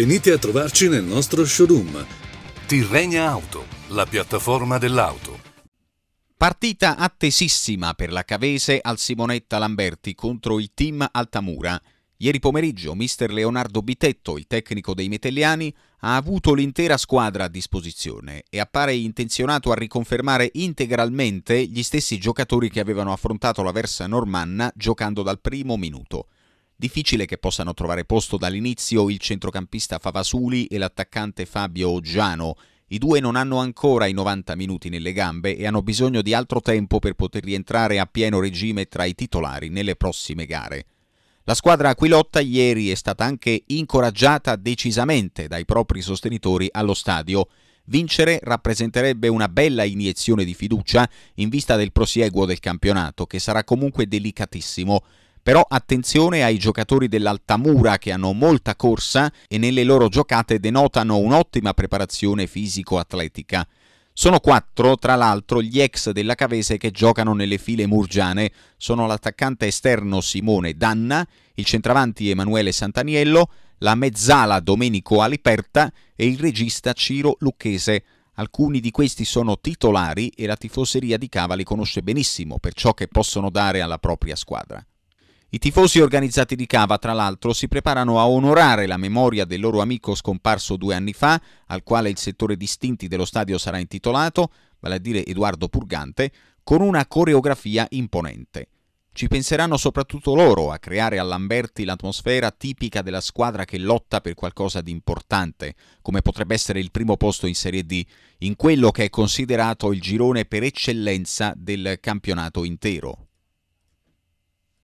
Venite a trovarci nel nostro showroom. Tirrenia Auto, la piattaforma dell'auto. Partita attesissima per la Cavese al Simonetta Lamberti contro il team Altamura. Ieri pomeriggio mister Leonardo Bitetto, il tecnico dei metelliani, ha avuto l'intera squadra a disposizione e appare intenzionato a riconfermare integralmente gli stessi giocatori che avevano affrontato la Versa Normanna giocando dal primo minuto. Difficile che possano trovare posto dall'inizio il centrocampista Favasuli e l'attaccante Fabio Oggiano. I due non hanno ancora i 90 minuti nelle gambe e hanno bisogno di altro tempo per poter rientrare a pieno regime tra i titolari nelle prossime gare. La squadra Aquilotta ieri è stata anche incoraggiata decisamente dai propri sostenitori allo stadio. Vincere rappresenterebbe una bella iniezione di fiducia in vista del prosieguo del campionato, che sarà comunque delicatissimo. Però attenzione ai giocatori dell'Altamura che hanno molta corsa e nelle loro giocate denotano un'ottima preparazione fisico-atletica. Sono quattro, tra l'altro, gli ex della Cavese che giocano nelle file murgiane. Sono l'attaccante esterno Simone Danna, il centravanti Emanuele Santaniello, la mezzala Domenico Aliperta e il regista Ciro Lucchese. Alcuni di questi sono titolari e la tifoseria di Cava li conosce benissimo per ciò che possono dare alla propria squadra. I tifosi organizzati di Cava, tra l'altro, si preparano a onorare la memoria del loro amico scomparso due anni fa, al quale il settore distinti dello stadio sarà intitolato, vale a dire Edoardo Purgante, con una coreografia imponente. Ci penseranno soprattutto loro a creare a Lamberti l'atmosfera tipica della squadra che lotta per qualcosa di importante, come potrebbe essere il primo posto in Serie D, in quello che è considerato il girone per eccellenza del campionato intero.